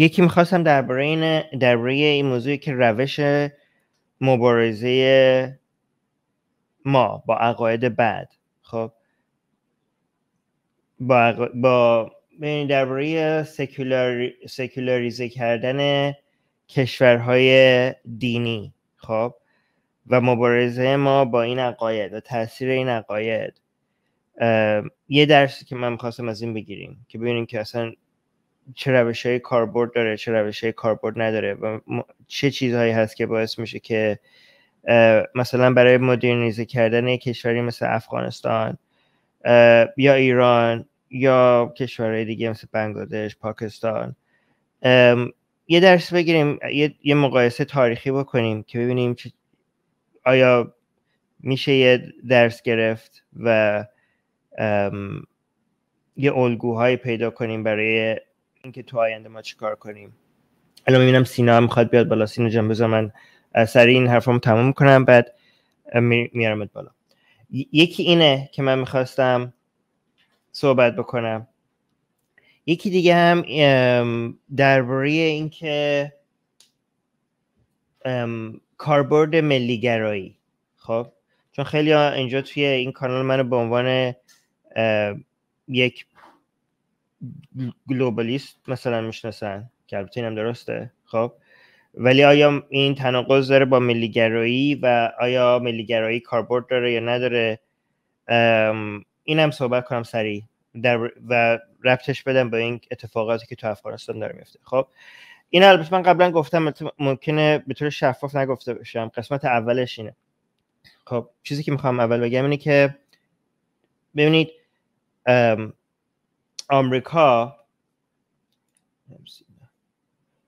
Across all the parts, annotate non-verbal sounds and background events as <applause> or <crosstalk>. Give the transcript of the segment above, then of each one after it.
یکی میخواستم درباره این درباره این موضوعی که روش مبارزه ما با عقاید بد خب با, با درباره سکولار... سکولاریزه کردن کشورهای دینی خب و مبارزه ما با این عقاید و تاثیر این عقاید یه درسی که من میخواستم از این بگیریم که ببینیم که اصلا چه روش های کاربرد داره چه روش های کاربرد نداره و چه چیزهایی هست که باعث میشه که مثلا برای مدرنیزه کردن کشوری مثل افغانستان یا ایران یا کشورهای دیگه مثل بنگلادش پاکستان یه درس بگیریم یه،, مقایسه تاریخی بکنیم که ببینیم چه... آیا میشه یه درس گرفت و یه الگوهایی پیدا کنیم برای اینکه تو آینده ما چیکار کنیم الان میبینم سینا میخواد بیاد بالا سینا جان بذار من سریع این حرفم تموم میکنم بعد میارمت بالا یکی اینه که من میخواستم صحبت بکنم یکی دیگه هم درباره اینکه کاربرد ملیگرایی خب چون خیلی اینجا توی این کانال منو به عنوان یک گلوبالیست مثلا میشناسن که البته اینم درسته خب ولی آیا این تناقض داره با ملیگرایی و آیا ملیگرایی کاربورد داره یا نداره هم صحبت کنم سریع در و ربطش بدم با این اتفاقاتی که تو افغانستان داره میفته خب این البته من قبلا گفتم ممکنه به طور شفاف نگفته باشم قسمت اولش اینه خب چیزی که میخوام اول بگم اینه که ببینید آمریکا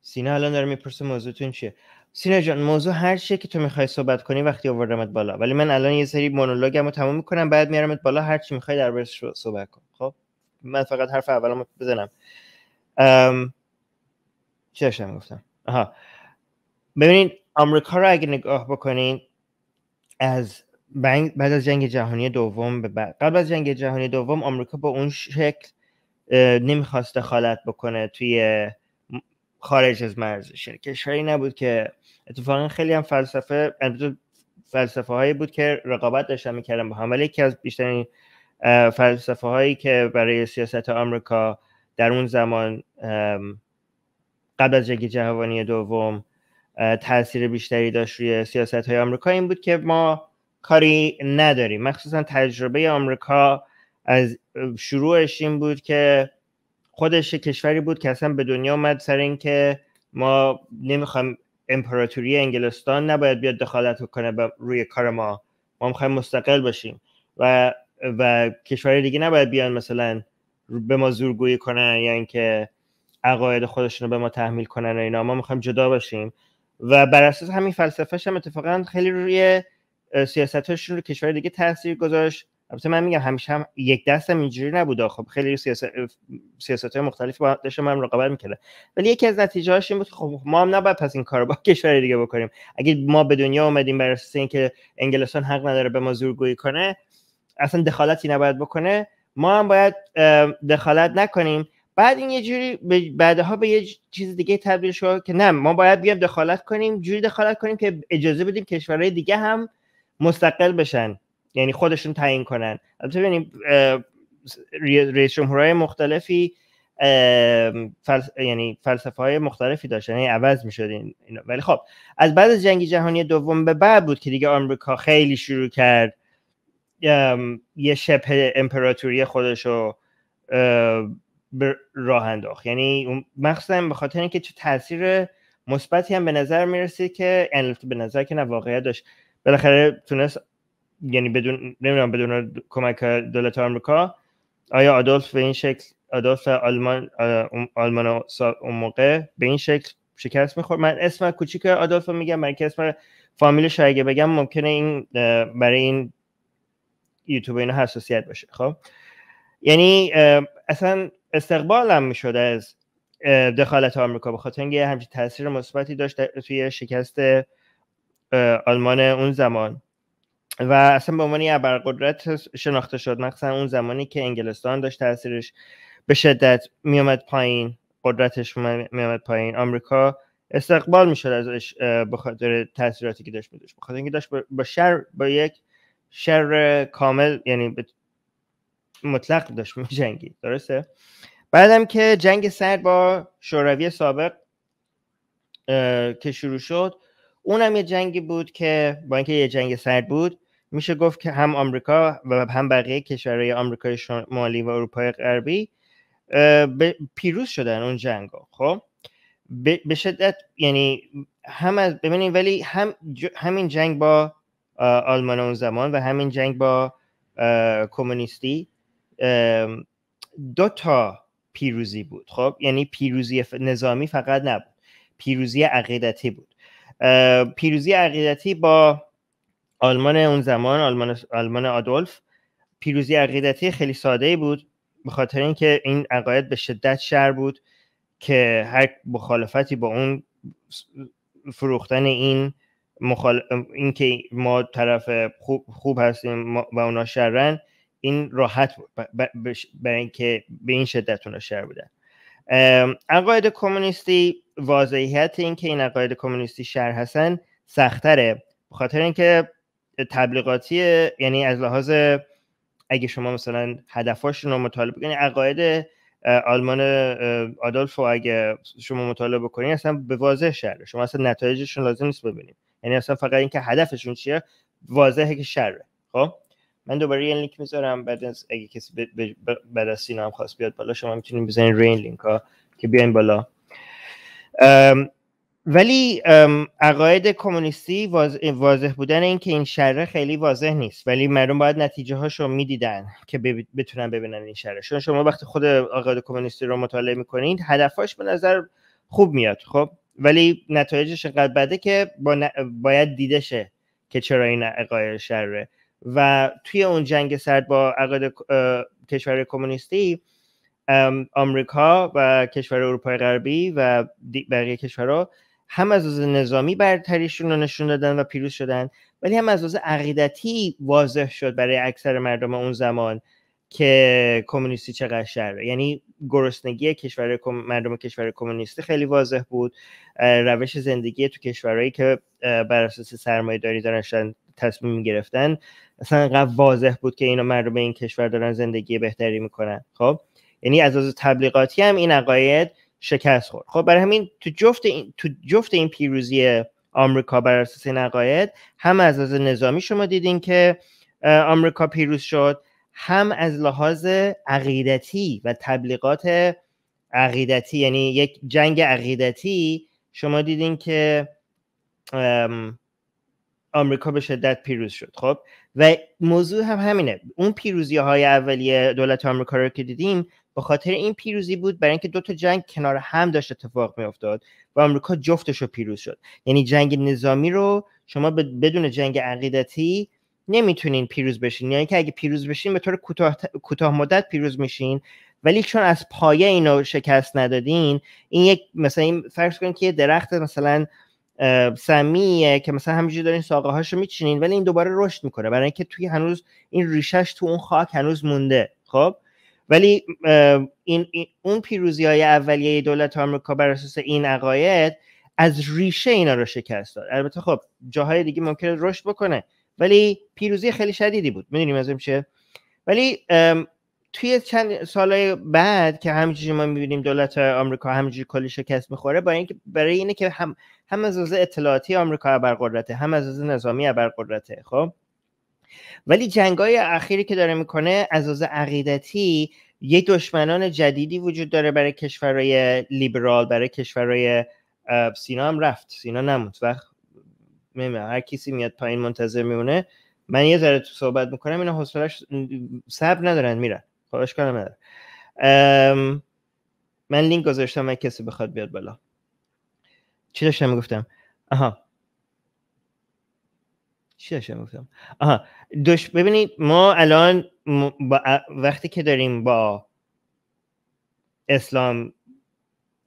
سینا الان داره میپرسه موضوعتون چیه سینا جان موضوع هر چیه که تو میخوای صحبت کنی وقتی آوردمت بالا ولی من الان یه سری مونولوگم رو تمام میکنم بعد میارمت بالا هر چی میخوای دربارش صحبت کن خب من فقط حرف اولمو بزنم ام... چی داشتم گفتم آها ببینید آمریکا رو اگه نگاه بکنین از بعد از جنگ جهانی دوم بعد قبل از جنگ جهانی دوم آمریکا با اون شکل نمیخواست دخالت بکنه توی خارج از مرز یعنی کشوری نبود که اتفاقا خیلی هم فلسفه فلسفه هایی بود که رقابت داشتن میکردن با هم یکی از بیشترین فلسفه هایی که برای سیاست آمریکا در اون زمان قبل از جنگ جهانی دوم تاثیر بیشتری داشت روی سیاست های آمریکا این بود که ما کاری نداریم مخصوصا تجربه آمریکا از شروعش این بود که خودش کشوری بود که اصلا به دنیا اومد سر اینکه ما نمیخوایم امپراتوری انگلستان نباید بیاد دخالت کنه روی کار ما ما میخوایم مستقل باشیم و و کشور دیگه نباید بیان مثلا به ما زورگویی کنن یا یعنی اینکه عقاید خودشون رو به ما تحمیل کنن و اینا ما میخوایم جدا باشیم و بر اساس همین فلسفهش هم اتفاقا خیلی روی سیاستاشون رو کشور دیگه تاثیر گذاشت البته من میگم همیشه هم یک دستم اینجوری نبوده خب خیلی سیاست های مختلفی با داشتم من رقابت میکردم ولی یکی از نتیجه هاش این بود خب ما هم نباید پس این کار با <laughs> کشور دیگه بکنیم اگه ما به دنیا اومدیم بر اساس اینکه انگلستان حق نداره به ما زورگویی کنه اصلا دخالتی نباید بکنه ما هم باید دخالت نکنیم بعد این یه جوری بعدها به یه چیز دیگه تبدیل شد که نه ما باید بیام دخالت کنیم جوری دخالت کنیم که اجازه بدیم کشورهای دیگه هم مستقل بشن یعنی خودشون تعیین کنن البته ببینیم رئیس جمهورهای مختلفی فلس... یعنی فلسفه های مختلفی داشتن یعنی عوض می ولی خب از بعد از جنگ جهانی دوم به بعد بود که دیگه آمریکا خیلی شروع کرد یه شبه امپراتوری خودش رو راه انداخت یعنی مخصوصا به خاطر اینکه چه تاثیر مثبتی هم به نظر میرسید که یعنی به نظر که نه واقعیت داشت بالاخره تونست یعنی بدون نمیدونم بدون کمک دولت آمریکا آیا آدولف به این شکل آدولف آلمان آلمان اون موقع به این شکل شکست میخورد من اسم کوچیک آدولف میگم من که اسم فامیلش اگه بگم ممکنه این برای این یوتیوب اینا حساسیت باشه خب یعنی اصلا استقبالم میشد از دخالت آمریکا به خاطر اینکه همچین تاثیر مثبتی داشت توی شکست آلمان اون زمان و اصلا به عنوان ابرقدرت شناخته شد مثلا اون زمانی که انگلستان داشت تاثیرش به شدت میومد پایین قدرتش میومد پایین آمریکا استقبال میشد ازش به خاطر تاثیراتی که داشت میداشت بخاطر اینکه داشت با شر با یک شر کامل یعنی مطلق داشت میجنگی درسته بعدم که جنگ سرد با شوروی سابق که شروع شد اونم یه جنگی بود که با اینکه یه جنگ سرد بود میشه گفت که هم آمریکا و هم بقیه کشورهای آمریکای شمالی و اروپای غربی پیروز شدن اون جنگ خب به شدت یعنی هم ببینید ولی هم همین جنگ با آلمان اون زمان و همین جنگ با کمونیستی دو تا پیروزی بود خب یعنی پیروزی نظامی فقط نبود پیروزی عقیدتی بود پیروزی عقیدتی با آلمان اون زمان آلمان, آلمان آدولف پیروزی عقیدتی خیلی ساده بود به خاطر اینکه این عقاید به شدت شر بود که هر مخالفتی با اون فروختن این مخال... اینکه ما طرف خوب, خوب هستیم و اونا شرن این راحت بود برای اینکه به این شدت اونا شر بودن عقاید کمونیستی واضحیت اینکه این عقاید کمونیستی شر هستن سختره به خاطر اینکه تبلیغاتی یعنی از لحاظ اگه شما مثلا هدفاشون رو مطالبه کنید عقاید آلمان آدولف رو اگه شما مطالعه بکنید اصلا به واضح شره شما اصلا نتایجشون لازم نیست ببینید یعنی اصلا فقط اینکه هدفشون چیه واضحه که شره خب من دوباره یه لینک میذارم بعد از اگه کسی بعد از سینا هم خواست بیاد بالا شما میتونید بزنید رین لینک ها که بیاین بالا ولی عقاید کمونیستی واضح بودن این که این شره خیلی واضح نیست ولی مردم باید نتیجه رو میدیدن که بتونن ببینن این شره چون شما وقتی خود عقاید کمونیستی رو مطالعه میکنید هدفاش به نظر خوب میاد خب ولی نتایجش انقدر بده که باید دیده شه که چرا این عقاید شره و توی اون جنگ سرد با عقاید کشور کمونیستی آمریکا و کشور اروپای غربی و بقیه کشورها هم از نظامی برتریشون رو نشون دادن و پیروز شدن ولی هم از عقیدتی واضح شد برای اکثر مردم اون زمان که کمونیستی چقدر شر یعنی گرسنگی کشور مردم کشور کمونیستی خیلی واضح بود روش زندگی تو کشورهایی که بر اساس سرمایه داری دارن تصمیم گرفتن اصلا قبل واضح بود که اینا مردم این کشور دارن زندگی بهتری میکنن خب یعنی از از تبلیغاتی هم این عقاید شکست خورد خب برای همین تو جفت این, تو جفت این پیروزی آمریکا بر اساس این هم از لحاظ نظامی شما دیدین که آمریکا پیروز شد هم از لحاظ عقیدتی و تبلیغات عقیدتی یعنی یک جنگ عقیدتی شما دیدین که آمریکا به شدت پیروز شد خب و موضوع هم همینه اون پیروزی های اولیه دولت آمریکا رو که دیدیم به خاطر این پیروزی بود برای اینکه دو تا جنگ کنار هم داشت اتفاق افتاد و آمریکا جفتش رو پیروز شد یعنی جنگ نظامی رو شما بدون جنگ عقیدتی نمیتونین پیروز بشین یعنی که اگه پیروز بشین به طور کوتاه مدت پیروز میشین ولی چون از پایه اینو شکست ندادین این یک مثلا این فرض کنید که یه درخت مثلا سمیه که مثلا همینجوری دارین ساقه هاشو میچینین ولی این دوباره رشد میکنه برای اینکه توی هنوز این ریشش تو اون خاک هنوز مونده خب ولی این, اون پیروزی های اولیه دولت آمریکا بر اساس این عقاید از ریشه اینا رو شکست داد البته خب جاهای دیگه ممکنه رشد بکنه ولی پیروزی خیلی شدیدی بود میدونیم از چه ولی توی چند سالهای بعد که همینجوری ما میبینیم دولت آمریکا همینجوری کلی شکست میخوره با اینکه برای اینه که هم هم از اطلاعاتی آمریکا ابرقدرته هم از نظامی ابرقدرته خب ولی جنگ های اخیری که داره میکنه از از عقیدتی یه دشمنان جدیدی وجود داره برای کشورهای لیبرال برای کشورهای سینا هم رفت سینا نموند وقت هر کسی میاد پایین منتظر میمونه من یه ذره تو صحبت میکنم اینا حسولش صبر ندارن میرن خواهش خب، کنم ندارن من لینک گذاشتم من کسی بخواد بیاد بالا چی داشتم میگفتم آها چی داشتم آها دوش ببینید ما الان وقتی که داریم با اسلام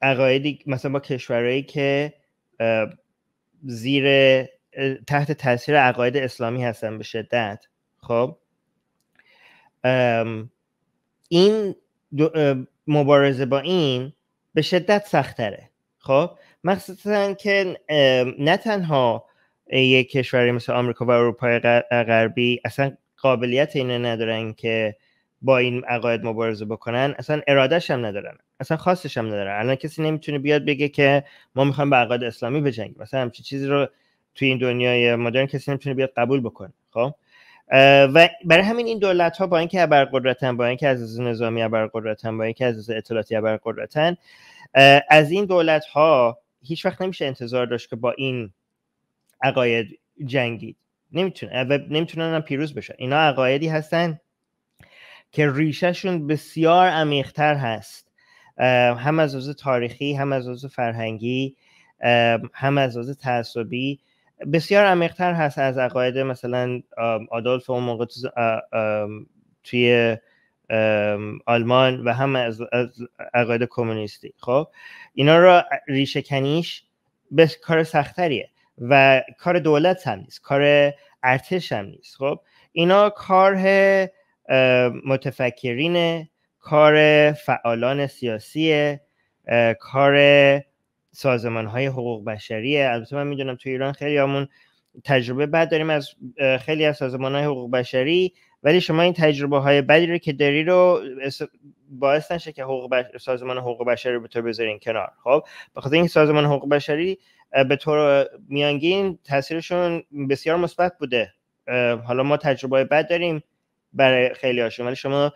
عقایدی مثلا با کشورهایی که زیر تحت تاثیر عقاید اسلامی هستن به شدت خب این مبارزه با این به شدت سختره خب مخصوصا که نه تنها یک کشوری مثل آمریکا و اروپای غربی اصلا قابلیت اینو ندارن که با این عقاید مبارزه بکنن اصلا ارادهش هم ندارن اصلا خواستش هم ندارن الان کسی نمیتونه بیاد بگه که ما میخوایم به عقاید اسلامی بجنگیم مثلا همچین چیزی رو توی این دنیای مدرن کسی نمیتونه بیاد قبول بکنه خب و برای همین این دولت ها با اینکه ابرقدرتن با اینکه از نظامی ابرقدرتن با اینکه از اطلاعاتی ابرقدرتن از این دولت ها هیچ وقت نمیشه انتظار داشت که با این عقاید جنگید نمیتونه نمیتونن هم پیروز بشن اینا عقایدی هستن که ریشهشون بسیار عمیقتر هست هم از از تاریخی هم از از فرهنگی هم از از تعصبی بسیار عمیقتر هست از عقاید مثلا آدولف اون موقع توی آلمان و هم از عقاید کمونیستی خب اینا رو ریشه کنیش به کار سختریه و کار دولت هم نیست کار ارتش هم نیست خب اینا کار متفکرینه کار فعالان سیاسی کار سازمان های حقوق بشریه البته من میدونم تو ایران خیلی همون تجربه بد داریم از خیلی از سازمان های حقوق بشری ولی شما این تجربه های بدی رو که داری رو باعث نشه که حقوق بش... سازمان حقوق بشری رو به تو بذارین کنار خب بخاطر این سازمان حقوق بشری به طور میانگین تاثیرشون بسیار مثبت بوده حالا ما تجربه بد داریم برای خیلی هاشون ولی شما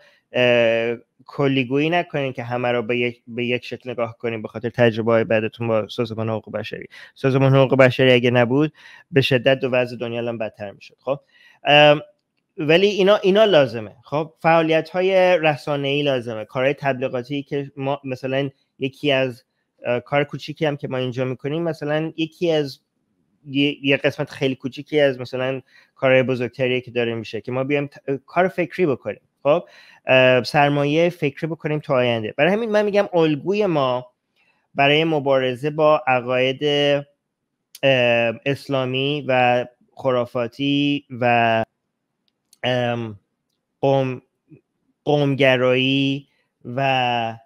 کلیگویی نکنین که همه رو به یک, به یک شکل نگاه کنیم به خاطر تجربه های با سازمان حقوق بشری سازمان حقوق بشری اگه نبود به شدت دو وضع دنیا هم بدتر میشد خب ولی اینا اینا لازمه خب فعالیت های رسانه ای لازمه کارهای تبلیغاتی که ما مثلا یکی از کار کوچیکی هم که ما اینجا میکنیم مثلا یکی از یه قسمت خیلی کوچیکی از مثلا کارهای بزرگتری که داره میشه که ما بیایم کار فکری بکنیم خب سرمایه فکری بکنیم تو آینده برای همین من میگم الگوی ما برای مبارزه با عقاید اسلامی و خرافاتی و قوم قومگرایی و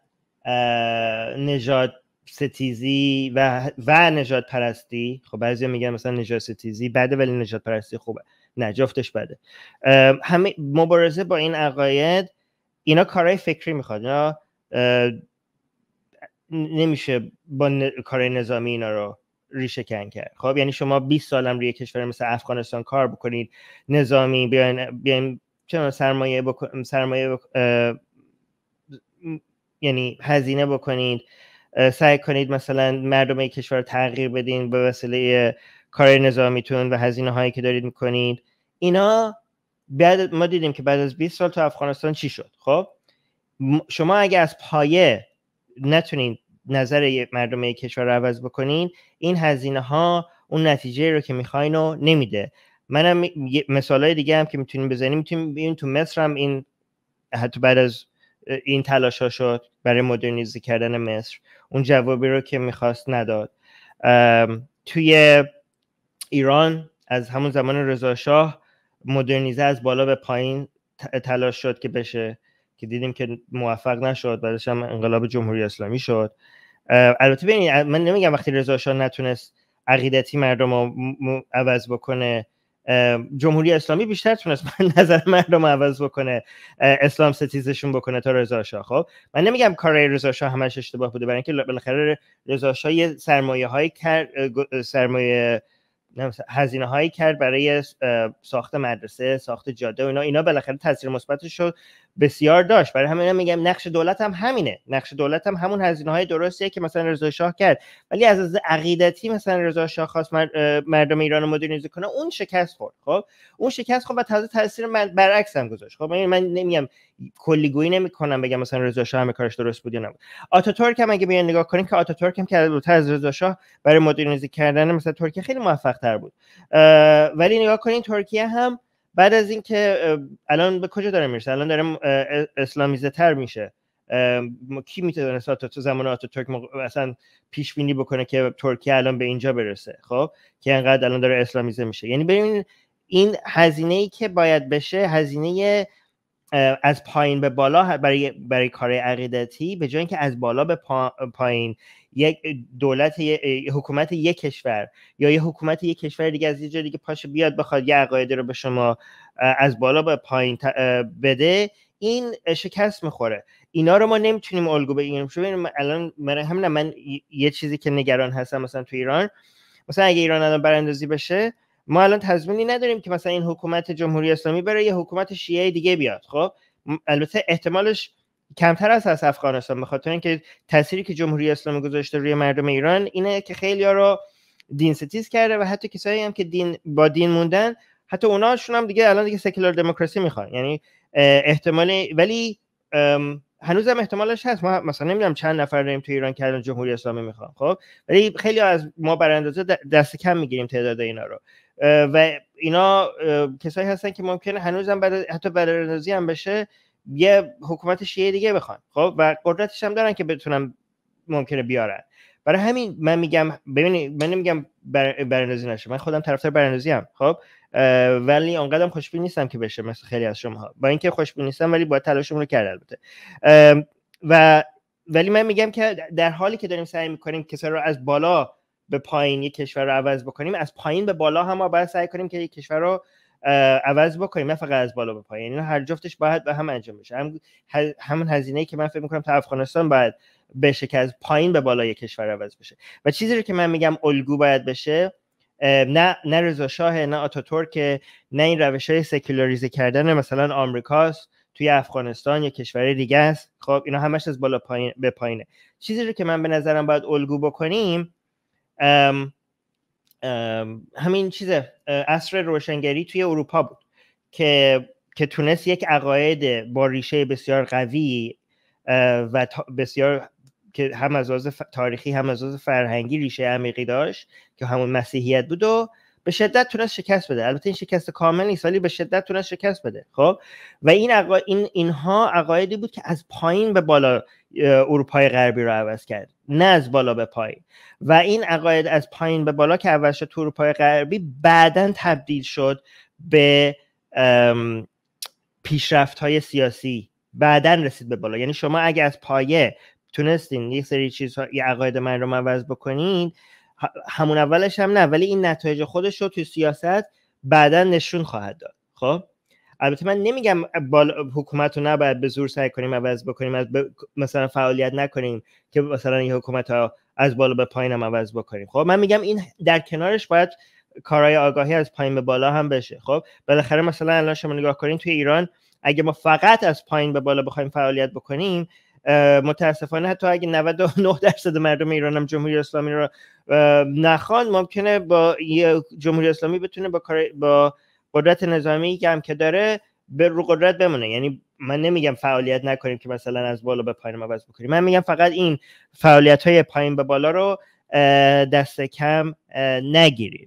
نجات ستیزی و و نجات پرستی خب بعضی میگن مثلا نجات ستیزی بده ولی نجات پرستی خوبه نجافتش بده همه مبارزه با این عقاید اینا کارهای فکری میخواد اینا نمیشه با ن... کارهای نظامی اینا رو ریشه کن کرد خب یعنی شما 20 سالم روی کشور مثل افغانستان کار بکنید نظامی بیاین بیاین چه سرمایه بکن... سرمایه یعنی هزینه بکنید سعی کنید مثلا مردم کشور تغییر بدین به وسیله کار نظامیتون و هزینه هایی که دارید میکنید اینا بعد ما دیدیم که بعد از 20 سال تو افغانستان چی شد خب شما اگه از پایه نتونید نظر مردم یک کشور رو عوض بکنین این هزینه ها اون نتیجه رو که میخواین رو نمیده منم مثال های دیگه هم که میتونیم بزنیم میتونیم تو مصر هم این حتی بعد از این تلاش ها شد برای مدرنیزه کردن مصر اون جوابی رو که میخواست نداد توی ایران از همون زمان شاه مدرنیزه از بالا به پایین تلاش شد که بشه که دیدیم که موفق نشد بعدش هم انقلاب جمهوری اسلامی شد البته ببینید من نمیگم وقتی رضا شاه نتونست عقیدتی مردم رو عوض بکنه جمهوری اسلامی بیشتر تونست <laughs> من نظر رو عوض بکنه اسلام ستیزشون بکنه تا رضا شاه خب من نمیگم کارای رضا شاه همش اشتباه بوده برای اینکه بالاخره رضا شاه یه سرمایه های کرد سرمایه هزینه هایی کرد برای ساخت مدرسه ساخت جاده و اینا اینا بالاخره تاثیر مثبتش شد بسیار داشت برای همین هم میگم نقش دولت هم همینه نقش دولت هم همون هزینه های درستیه که مثلا رضا شاه کرد ولی از از عقیدتی مثلا رضا شاه خواست مردم ایران رو مدرنیزه کنه اون شکست خورد خب اون شکست خب و تازه تاثیر من برعکس هم گذاشت خب من نمیگم کلیگویی نمیکنم بگم مثلا رضا شاه همه کارش درست بود یا نبود آتاتورک هم اگه بیان نگاه کنین که آتاتورک هم که البته از رضا شاه برای مدرنیزه کردن مثلا ترکیه خیلی موفق تر بود ولی نگاه کنین ترکیه هم بعد از اینکه الان به کجا داره میرسه الان داره اسلامیزه تر میشه کی میتونست تو زمان ترک اصلا پیش بینی بکنه که ترکیه الان به اینجا برسه خب که انقدر الان داره اسلامیزه میشه یعنی ببین این هزینه ای که باید بشه هزینه از پایین به بالا برای برای کار عقیدتی به جای اینکه از بالا به پایین یک دولت حکومت یک کشور یا یه حکومت یک کشور دیگه از یه جای دیگه پاش بیاد بخواد یه عقایده رو به شما از بالا به پایین بده این شکست میخوره اینا رو ما نمیتونیم الگو بگیریم شو الان من هم من یه چیزی که نگران هستم مثلا تو ایران مثلا اگه ایران الان براندازی بشه ما الان تضمینی نداریم که مثلا این حکومت جمهوری اسلامی بره یه حکومت شیعه دیگه بیاد خب البته احتمالش کمتر از از افغانستان به خاطر اینکه تأثیری که جمهوری اسلامی گذاشته روی مردم ایران اینه که خیلی ها رو دین ستیز کرده و حتی کسایی هم که دین با دین موندن حتی اوناشون هم دیگه الان دیگه سکولار دموکراسی میخوان یعنی احتمال ولی هنوز هم احتمالش هست ما مثلا نمیدونم چند نفر داریم تو ایران که الان جمهوری اسلامی میخوان خب ولی خیلی از ما براندازه دست کم میگیریم تعداد اینا رو و اینا کسایی هستن که ممکنه هنوزم بعد حتی براندازی هم بشه یه حکومت شیعه دیگه بخوان خب و قدرتش هم دارن که بتونن ممکنه بیارن برای همین من میگم ببینید من نمیگم بر... نشه من خودم طرفدار برنامه‌ریزی ام خب ولی اونقدرم خوشبین نیستم که بشه مثل خیلی از شما با اینکه خوشبین نیستم ولی باید تلاشمون رو کرد البته و ولی من میگم که در حالی که داریم سعی میکنیم کسر رو از بالا به پایین یک کشور رو عوض بکنیم از پایین به بالا هم باید سعی کنیم که یک کشور رو عوض بکنیم نه فقط از بالا به پایین یعنی هر جفتش باید به هم انجام بشه هم همون هزینه که من فکر میکنم تا افغانستان باید بشه که از پایین به بالای کشور عوض بشه و چیزی رو که من میگم الگو باید بشه نه نه رضا شاه نه آتاتورک نه این روش های سکولاریزه کردن مثلا آمریکاست توی افغانستان یا کشور دیگه است خب اینا همش از بالا پایین به پایینه چیزی که من به نظرم باید الگو بکنیم همین چیز اصر روشنگری توی اروپا بود که که تونست یک عقاید با ریشه بسیار قوی و بسیار که هم از تاریخی هم از فرهنگی ریشه عمیقی داشت که همون مسیحیت بود و به شدت تونست شکست بده البته این شکست کامل نیست ولی به شدت تونست شکست بده خب و این این اینها عقایدی بود که از پایین به بالا اروپای غربی رو عوض کرد نه از بالا به پایین و این عقاید از پایین به بالا که عوض شد تو اروپای غربی بعدا تبدیل شد به پیشرفت های سیاسی بعدا رسید به بالا یعنی شما اگر از پایه تونستین یک سری چیزها یه عقاید من رو عوض بکنید همون اولش هم نه ولی این نتایج خودش رو توی سیاست بعدا نشون خواهد داد خب البته من نمیگم بال... حکومت رو نباید به زور سعی کنیم عوض بکنیم از ب... مثلا فعالیت نکنیم که مثلا این حکومت ها از بالا به پایین هم عوض بکنیم خب من میگم این در کنارش باید کارهای آگاهی از پایین به بالا هم بشه خب بالاخره مثلا الان شما نگاه کنیم توی ایران اگه ما فقط از پایین به بالا بخوایم فعالیت بکنیم متاسفانه حتی اگه 99 <laughs> درصد مردم ایران هم جمهوری اسلامی رو نخوان ممکنه با جمهوری اسلامی بتونه با, قدرت نظامی که هم که داره به رو قدرت بمونه یعنی من نمیگم فعالیت نکنیم که مثلا از بالا به پایین عوض بکنیم من میگم فقط این فعالیت های پایین به بالا رو دست کم نگیرید